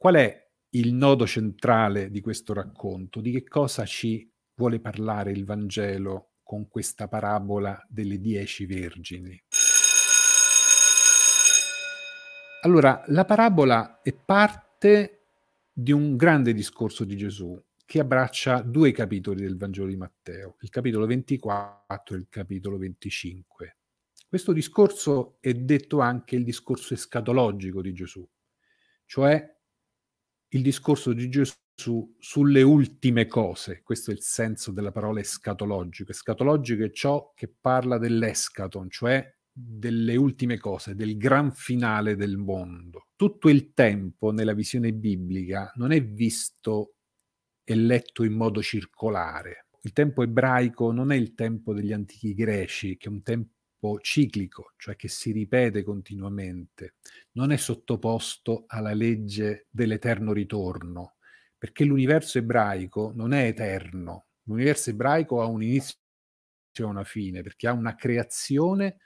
Qual è il nodo centrale di questo racconto? Di che cosa ci vuole parlare il Vangelo con questa parabola delle dieci vergini? Allora, la parabola è parte di un grande discorso di Gesù che abbraccia due capitoli del Vangelo di Matteo, il capitolo 24 e il capitolo 25. Questo discorso è detto anche il discorso escatologico di Gesù, cioè il discorso di Gesù sulle ultime cose. Questo è il senso della parola escatologico. Escatologico è ciò che parla dell'escaton, cioè delle ultime cose, del gran finale del mondo. Tutto il tempo nella visione biblica non è visto e letto in modo circolare. Il tempo ebraico non è il tempo degli antichi greci, che è un tempo sviluppo ciclico, cioè che si ripete continuamente, non è sottoposto alla legge dell'eterno ritorno, perché l'universo ebraico non è eterno, l'universo ebraico ha un inizio e una fine, perché ha una creazione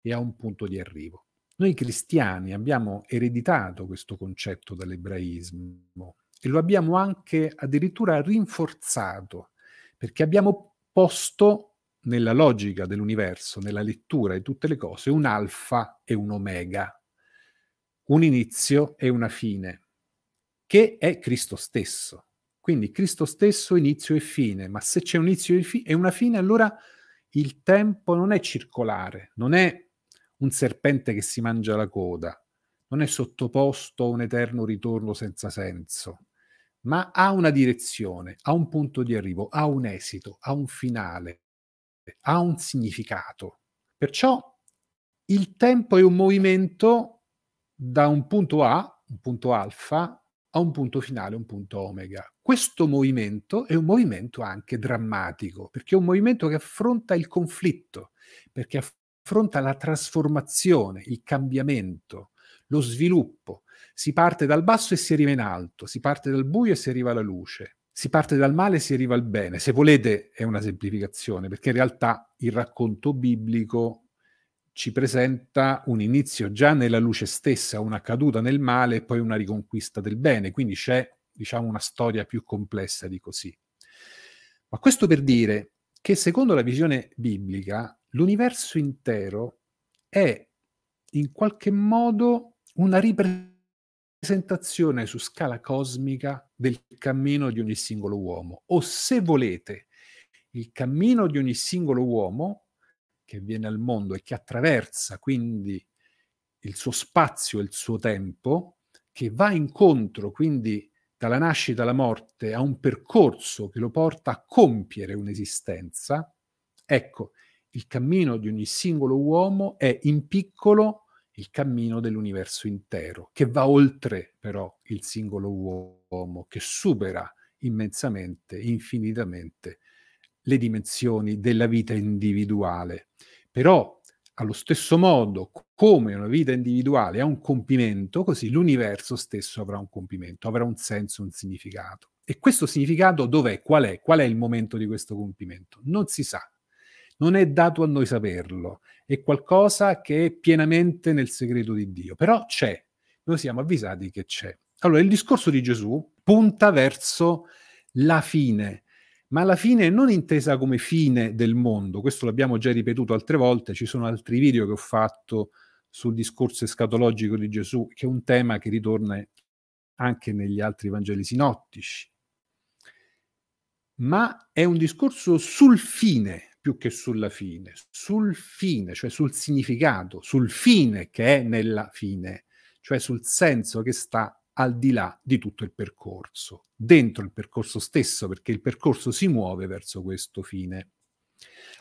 e ha un punto di arrivo. Noi cristiani abbiamo ereditato questo concetto dall'ebraismo e lo abbiamo anche addirittura rinforzato, perché abbiamo posto nella logica dell'universo, nella lettura di tutte le cose, un alfa e un omega, un inizio e una fine, che è Cristo stesso. Quindi Cristo stesso inizio e fine, ma se c'è un inizio e una fine, allora il tempo non è circolare, non è un serpente che si mangia la coda, non è sottoposto a un eterno ritorno senza senso, ma ha una direzione, ha un punto di arrivo, ha un esito, ha un finale, ha un significato. Perciò il tempo è un movimento da un punto A, un punto alfa, a un punto finale, un punto omega. Questo movimento è un movimento anche drammatico, perché è un movimento che affronta il conflitto, perché affronta la trasformazione, il cambiamento, lo sviluppo. Si parte dal basso e si arriva in alto, si parte dal buio e si arriva alla luce si parte dal male e si arriva al bene. Se volete è una semplificazione, perché in realtà il racconto biblico ci presenta un inizio già nella luce stessa, una caduta nel male e poi una riconquista del bene, quindi c'è diciamo una storia più complessa di così. Ma questo per dire che secondo la visione biblica l'universo intero è in qualche modo una ripresentazione su scala cosmica del cammino di ogni singolo uomo. O se volete, il cammino di ogni singolo uomo che viene al mondo e che attraversa quindi il suo spazio e il suo tempo, che va incontro quindi dalla nascita alla morte a un percorso che lo porta a compiere un'esistenza, ecco, il cammino di ogni singolo uomo è in piccolo il cammino dell'universo intero, che va oltre però il singolo uomo, che supera immensamente, infinitamente le dimensioni della vita individuale. Però allo stesso modo, come una vita individuale ha un compimento, così l'universo stesso avrà un compimento, avrà un senso, un significato. E questo significato dov'è? Qual è? Qual è il momento di questo compimento? Non si sa. Non è dato a noi saperlo, è qualcosa che è pienamente nel segreto di Dio, però c'è, noi siamo avvisati che c'è. Allora, il discorso di Gesù punta verso la fine, ma la fine non intesa come fine del mondo, questo l'abbiamo già ripetuto altre volte, ci sono altri video che ho fatto sul discorso escatologico di Gesù, che è un tema che ritorna anche negli altri Vangeli sinottici, ma è un discorso sul fine più che sulla fine, sul fine, cioè sul significato, sul fine che è nella fine, cioè sul senso che sta al di là di tutto il percorso, dentro il percorso stesso, perché il percorso si muove verso questo fine.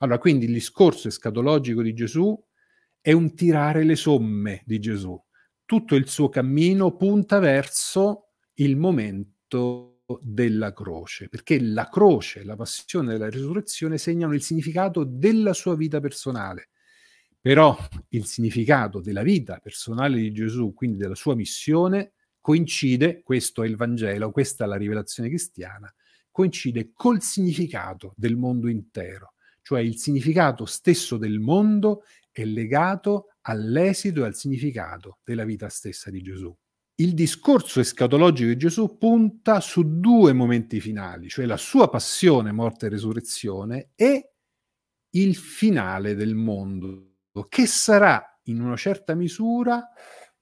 Allora, quindi il discorso escatologico di Gesù è un tirare le somme di Gesù. Tutto il suo cammino punta verso il momento della croce, perché la croce, la passione e la risurrezione segnano il significato della sua vita personale. Però il significato della vita personale di Gesù, quindi della sua missione, coincide, questo è il Vangelo, questa è la rivelazione cristiana, coincide col significato del mondo intero, cioè il significato stesso del mondo è legato all'esito e al significato della vita stessa di Gesù il discorso escatologico di Gesù punta su due momenti finali, cioè la sua passione, morte e resurrezione e il finale del mondo, che sarà in una certa misura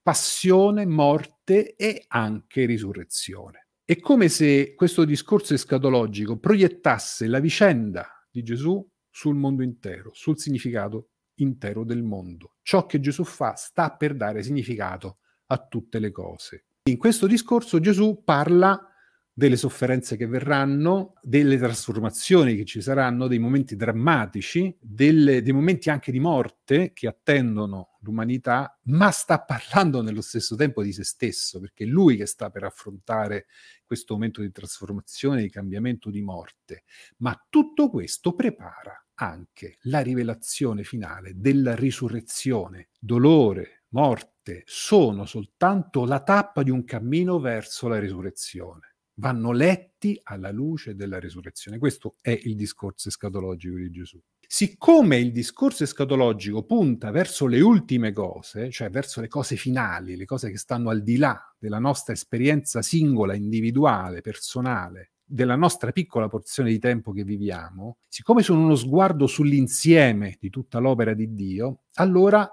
passione, morte e anche risurrezione. È come se questo discorso escatologico proiettasse la vicenda di Gesù sul mondo intero, sul significato intero del mondo. Ciò che Gesù fa sta per dare significato a tutte le cose. In questo discorso Gesù parla delle sofferenze che verranno, delle trasformazioni che ci saranno, dei momenti drammatici, delle, dei momenti anche di morte che attendono l'umanità, ma sta parlando nello stesso tempo di se stesso, perché è lui che sta per affrontare questo momento di trasformazione, di cambiamento, di morte. Ma tutto questo prepara anche la rivelazione finale della risurrezione, dolore, morte morte sono soltanto la tappa di un cammino verso la risurrezione. Vanno letti alla luce della risurrezione. Questo è il discorso escatologico di Gesù. Siccome il discorso escatologico punta verso le ultime cose, cioè verso le cose finali, le cose che stanno al di là della nostra esperienza singola, individuale, personale, della nostra piccola porzione di tempo che viviamo, siccome sono uno sguardo sull'insieme di tutta l'opera di Dio, allora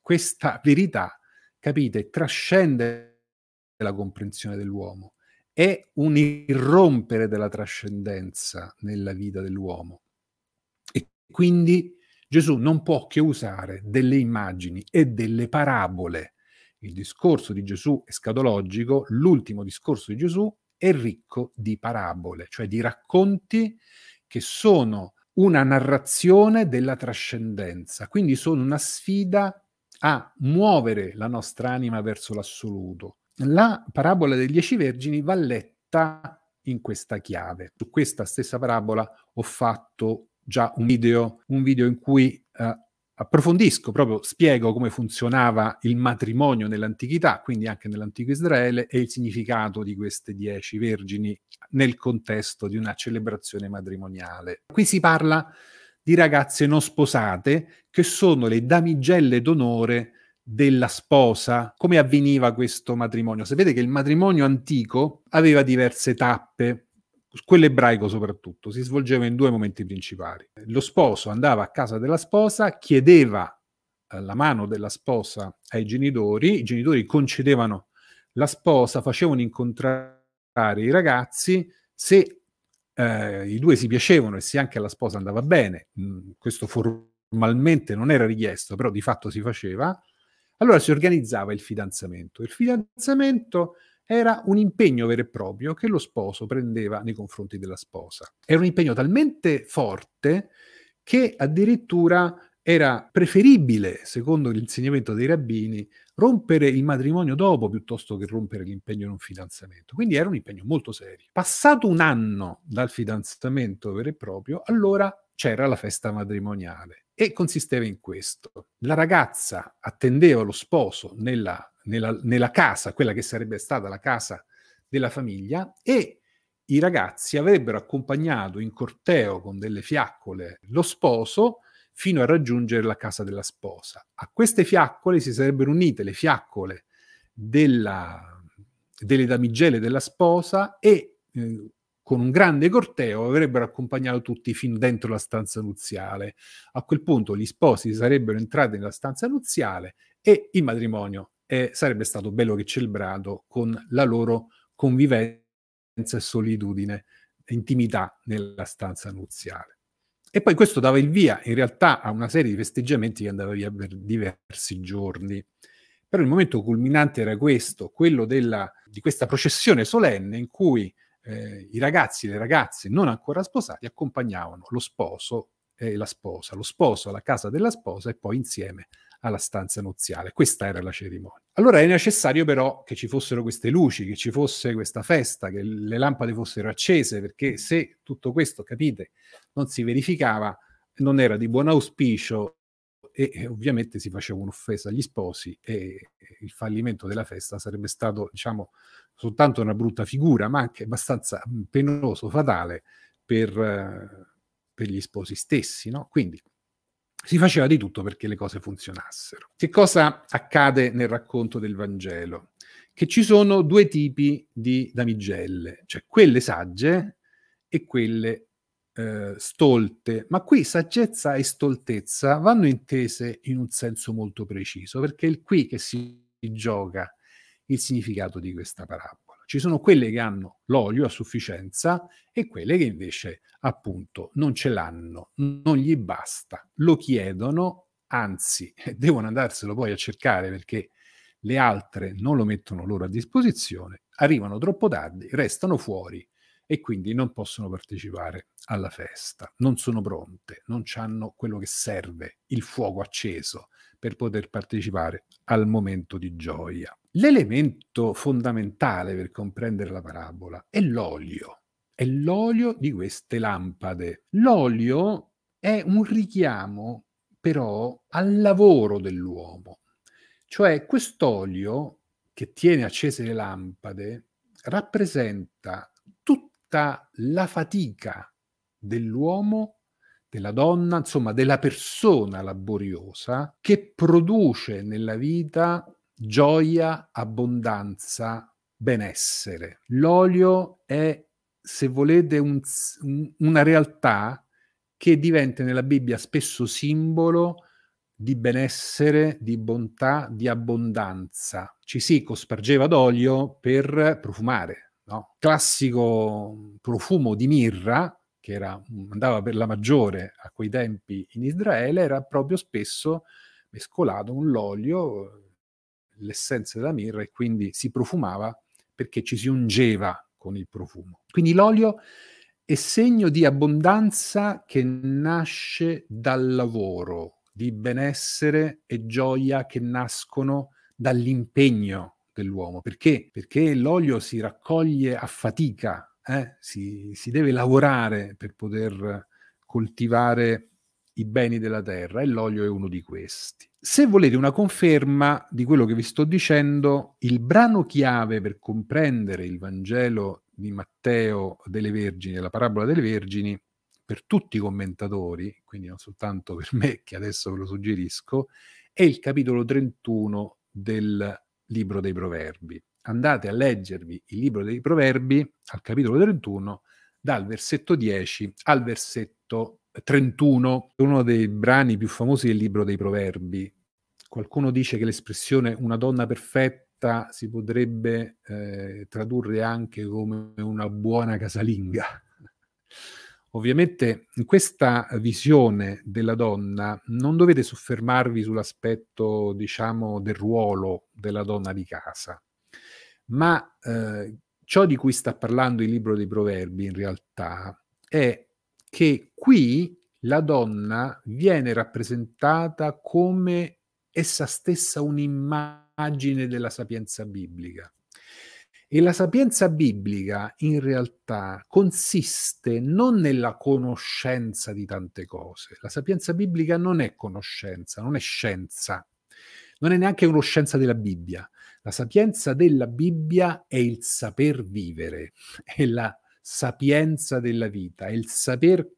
questa verità capite, trascende la comprensione dell'uomo, è un irrompere della trascendenza nella vita dell'uomo. E quindi Gesù non può che usare delle immagini e delle parabole. Il discorso di Gesù è escatologico, l'ultimo discorso di Gesù, è ricco di parabole, cioè di racconti che sono una narrazione della trascendenza, quindi sono una sfida a muovere la nostra anima verso l'assoluto. La parabola dei dieci vergini va letta in questa chiave. Su questa stessa parabola ho fatto già un video, un video in cui eh, approfondisco, proprio spiego come funzionava il matrimonio nell'antichità, quindi anche nell'antico Israele, e il significato di queste dieci vergini nel contesto di una celebrazione matrimoniale. Qui si parla di ragazze non sposate che sono le damigelle d'onore della sposa. Come avveniva questo matrimonio? Sapete che il matrimonio antico aveva diverse tappe, quello ebraico soprattutto, si svolgeva in due momenti principali. Lo sposo andava a casa della sposa, chiedeva eh, la mano della sposa ai genitori, i genitori concedevano la sposa, facevano incontrare i ragazzi, se eh, i due si piacevano e se anche alla sposa andava bene, mh, mm, questo formalmente non era richiesto, però di fatto si faceva, allora si organizzava il fidanzamento. Il fidanzamento era un impegno vero e proprio che lo sposo prendeva nei confronti della sposa. Era un impegno talmente forte che addirittura era preferibile, secondo l'insegnamento dei rabbini, rompere il matrimonio dopo piuttosto che rompere l'impegno in un fidanzamento. Quindi era un impegno molto serio. Passato un anno dal fidanzamento vero e proprio, allora c'era la festa matrimoniale e consisteva in questo. La ragazza attendeva lo sposo nella, nella, nella casa, quella che sarebbe stata la casa della famiglia, e i ragazzi avrebbero accompagnato in corteo con delle fiaccole lo sposo fino a raggiungere la casa della sposa. A queste fiaccole si sarebbero unite le fiaccole della, delle damigelle della sposa e eh, con un grande corteo avrebbero accompagnato tutti fin dentro la stanza nuziale. A quel punto gli sposi sarebbero entrati nella stanza nuziale e il matrimonio eh, sarebbe stato bello che celebrato con la loro convivenza e solitudine, intimità nella stanza nuziale. E poi questo dava il via in realtà a una serie di festeggiamenti che andava via per diversi giorni. Però il momento culminante era questo, quello della, di questa processione solenne in cui eh, i ragazzi e le ragazze non ancora sposati accompagnavano lo sposo e la sposa, lo sposo alla casa della sposa e poi insieme alla stanza nuziale. Questa era la cerimonia. Allora è necessario però che ci fossero queste luci, che ci fosse questa festa, che le lampade fossero accese, perché se tutto questo, capite, non si verificava, non era di buon auspicio e, ovviamente si faceva un'offesa agli sposi e, e il fallimento della festa sarebbe stato, diciamo, soltanto una brutta figura, ma anche abbastanza penoso, fatale per... Eh, per gli sposi stessi, no? Quindi si faceva di tutto perché le cose funzionassero. Che cosa accade nel racconto del Vangelo? Che ci sono due tipi di damigelle, cioè quelle sagge e quelle eh, stolte, ma qui saggezza e stoltezza vanno intese in un senso molto preciso, perché è qui che si gioca il significato di questa parabola. Ci sono quelle che hanno l'olio a sufficienza e quelle che invece appunto non ce l'hanno, non gli basta, lo chiedono, anzi devono andarselo poi a cercare perché le altre non lo mettono loro a disposizione, arrivano troppo tardi, restano fuori e quindi non possono partecipare alla festa, non sono pronte, non hanno quello che serve, il fuoco acceso per poter partecipare al momento di gioia. L'elemento fondamentale per comprendere la parabola è l'olio, è l'olio di queste lampade. L'olio è un richiamo però al lavoro dell'uomo, cioè quest'olio che tiene accese le lampade rappresenta porta la fatica dell'uomo, della donna, insomma della persona laboriosa, che produce nella vita gioia, abbondanza, benessere. L'olio è, se volete, un, una realtà che diventa nella Bibbia spesso simbolo di benessere, di bontà, di abbondanza. Ci spargeva d'olio per profumare, no? classico profumo di mirra che era, andava per la maggiore a quei tempi in Israele, era proprio spesso mescolato con l'olio, l'essenza della mirra e quindi si profumava perché ci si ungeva con il profumo. Quindi l'olio è segno di abbondanza che nasce dal lavoro, di benessere e gioia che nascono dall'impegno dell'uomo. Perché? Perché l'olio si raccoglie a fatica, eh? si, si, deve lavorare per poter coltivare i beni della terra e l'olio è uno di questi. Se volete una conferma di quello che vi sto dicendo, il brano chiave per comprendere il Vangelo di Matteo delle Vergini, la parabola delle Vergini, per tutti i commentatori, quindi non soltanto per me che adesso ve lo suggerisco, è il capitolo 31 del libro dei proverbi. Andate a leggervi il libro dei proverbi al capitolo 31, dal versetto 10 al versetto 31, uno dei brani più famosi del libro dei proverbi. Qualcuno dice che l'espressione una donna perfetta si potrebbe eh, tradurre anche come una buona casalinga. Ovviamente in questa visione della donna non dovete soffermarvi sull'aspetto, diciamo, del ruolo della donna di casa, ma eh, ciò di cui sta parlando il libro dei proverbi in realtà è che qui la donna viene rappresentata come essa stessa un'immagine della sapienza biblica. E la sapienza biblica in realtà consiste non nella conoscenza di tante cose. La sapienza biblica non è conoscenza, non è scienza, non è neanche conoscenza della Bibbia. La sapienza della Bibbia è il saper vivere, è la sapienza della vita, è il saper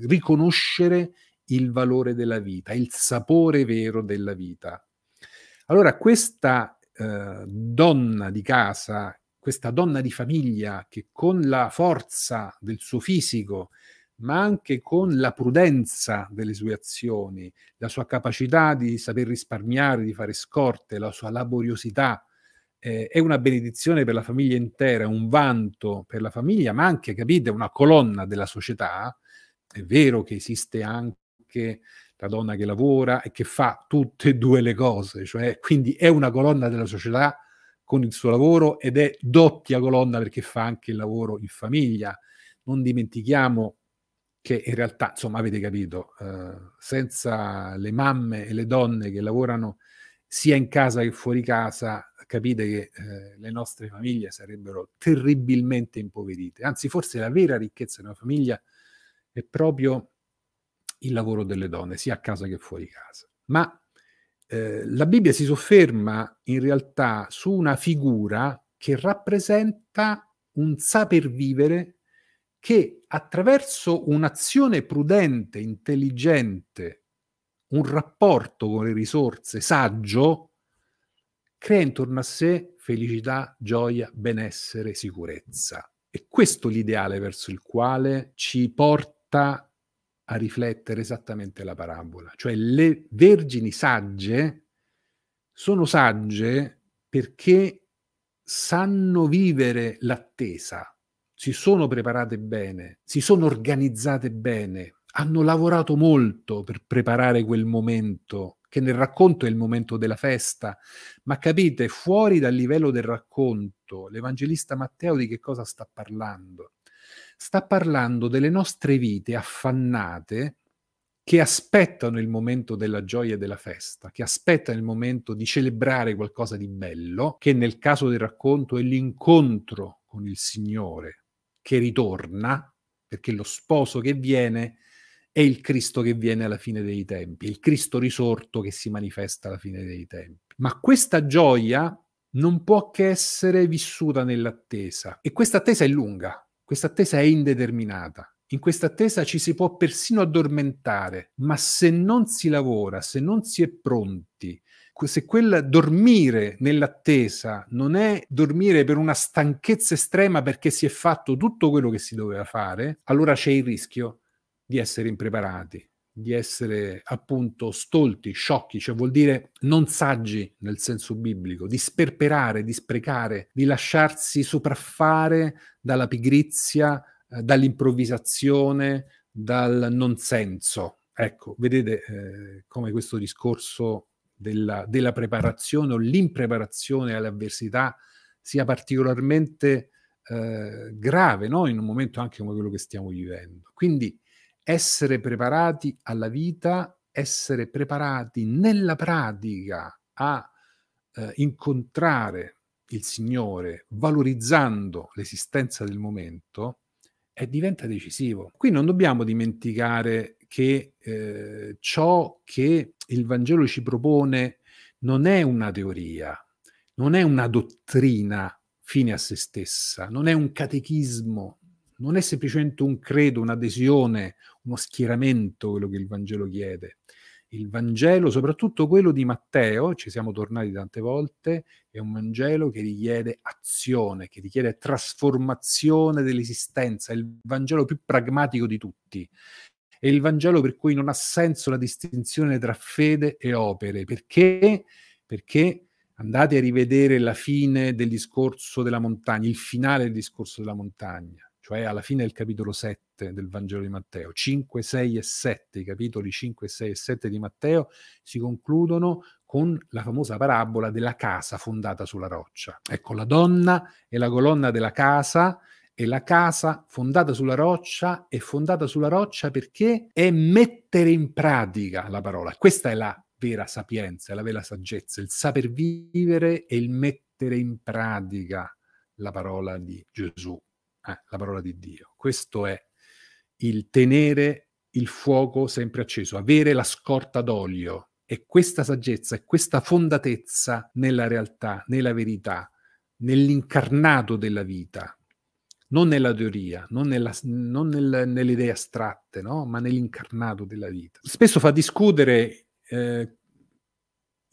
riconoscere il valore della vita, il sapore vero della vita. Allora questa eh, donna di casa, questa donna di famiglia che con la forza del suo fisico, ma anche con la prudenza delle sue azioni, la sua capacità di saper risparmiare, di fare scorte, la sua laboriosità, eh, è una benedizione per la famiglia intera, un vanto per la famiglia, ma anche, capite, una colonna della società. È vero che esiste anche la donna che lavora e che fa tutte e due le cose, cioè quindi è una colonna della società con il suo lavoro ed è doppia colonna perché fa anche il lavoro in famiglia. Non dimentichiamo che in realtà, insomma, avete capito, eh, senza le mamme e le donne che lavorano sia in casa che fuori casa, capite che eh, le nostre famiglie sarebbero terribilmente impoverite. Anzi, forse la vera ricchezza di una famiglia è proprio il lavoro delle donne, sia a casa che fuori casa. Ma eh, la Bibbia si sofferma in realtà su una figura che rappresenta un saper vivere che attraverso un'azione prudente, intelligente, un rapporto con le risorse saggio, crea intorno a sé felicità, gioia, benessere, sicurezza. E questo l'ideale verso il quale ci porta a riflettere esattamente la parabola. Cioè le vergini sagge sono sagge perché sanno vivere l'attesa, si sono preparate bene, si sono organizzate bene, hanno lavorato molto per preparare quel momento, che nel racconto è il momento della festa, ma capite, fuori dal livello del racconto, l'Evangelista Matteo di che cosa sta parlando? sta parlando delle nostre vite affannate che aspettano il momento della gioia e della festa, che aspettano il momento di celebrare qualcosa di bello, che nel caso del racconto è l'incontro con il Signore che ritorna, perché lo sposo che viene è il Cristo che viene alla fine dei tempi, il Cristo risorto che si manifesta alla fine dei tempi. Ma questa gioia non può che essere vissuta nell'attesa e questa attesa è lunga, questa attesa è indeterminata. In questa attesa ci si può persino addormentare, ma se non si lavora, se non si è pronti, se quel dormire nell'attesa non è dormire per una stanchezza estrema perché si è fatto tutto quello che si doveva fare, allora c'è il rischio di essere impreparati, di essere appunto stolti, sciocchi, cioè vuol dire non saggi nel senso biblico, di sperperare, di sprecare, di lasciarsi sopraffare dalla pigrizia, eh, dall'improvvisazione, dal non senso. Ecco, vedete eh, come questo discorso della, della preparazione o l'impreparazione alle avversità sia particolarmente eh, grave no? in un momento anche come quello che stiamo vivendo. Quindi essere preparati alla vita, essere preparati nella pratica a eh, incontrare il Signore valorizzando l'esistenza del momento, eh, diventa decisivo. Qui non dobbiamo dimenticare che eh, ciò che il Vangelo ci propone non è una teoria, non è una dottrina fine a se stessa, non è un catechismo, non è semplicemente un credo, un'adesione, uno schieramento quello che il Vangelo chiede. Il Vangelo, soprattutto quello di Matteo, ci siamo tornati tante volte, è un Vangelo che richiede azione, che richiede trasformazione dell'esistenza, è il Vangelo più pragmatico di tutti. È il Vangelo per cui non ha senso la distinzione tra fede e opere. Perché? Perché andate a rivedere la fine del discorso della montagna, il finale del discorso della montagna cioè alla fine del capitolo 7 del Vangelo di Matteo, 5, 6 e 7, i capitoli 5, 6 e 7 di Matteo si concludono con la famosa parabola della casa fondata sulla roccia. Ecco, la donna è la colonna della casa e la casa fondata sulla roccia è fondata sulla roccia perché è mettere in pratica la parola. Questa è la vera sapienza, è la vera saggezza, il saper vivere e il mettere in pratica la parola di Gesù eh, la parola di Dio. Questo è il tenere il fuoco sempre acceso, avere la scorta d'olio. E questa saggezza e questa fondatezza nella realtà, nella verità, nell'incarnato della vita, non nella teoria, non, nella, non nel, nelle idee astratte, no? ma nell'incarnato della vita. Spesso fa discutere eh,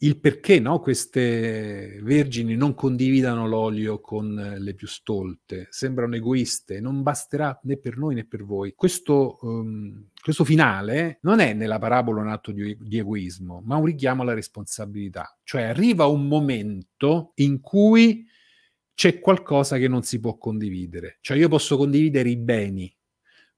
il perché no, queste vergini non condividano l'olio con le più stolte, sembrano egoiste, non basterà né per noi né per voi. Questo, um, questo finale non è nella parabola un atto di, di egoismo, ma un richiamo alla responsabilità. Cioè arriva un momento in cui c'è qualcosa che non si può condividere. Cioè io posso condividere i beni,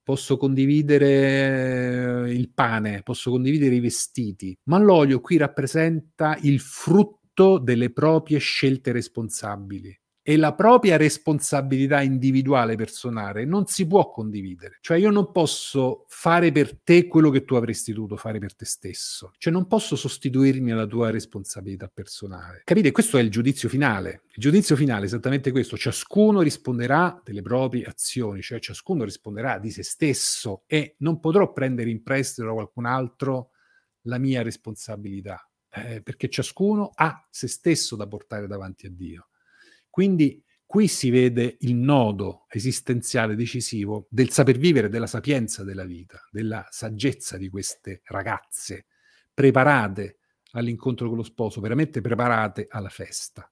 posso condividere eh, il pane, posso condividere i vestiti, ma l'olio qui rappresenta il frutto delle proprie scelte responsabili e la propria responsabilità individuale personale non si può condividere. Cioè io non posso fare per te quello che tu avresti dovuto fare per te stesso. Cioè non posso sostituirmi alla tua responsabilità personale. Capite? Questo è il giudizio finale. Il giudizio finale è esattamente questo. Ciascuno risponderà delle proprie azioni, cioè ciascuno risponderà di se stesso e non potrò prendere in prestito da qualcun altro la mia responsabilità. Eh, perché ciascuno ha se stesso da portare davanti a Dio. Quindi qui si vede il nodo esistenziale decisivo del saper vivere, della sapienza della vita, della saggezza di queste ragazze preparate all'incontro con lo sposo, veramente preparate alla festa.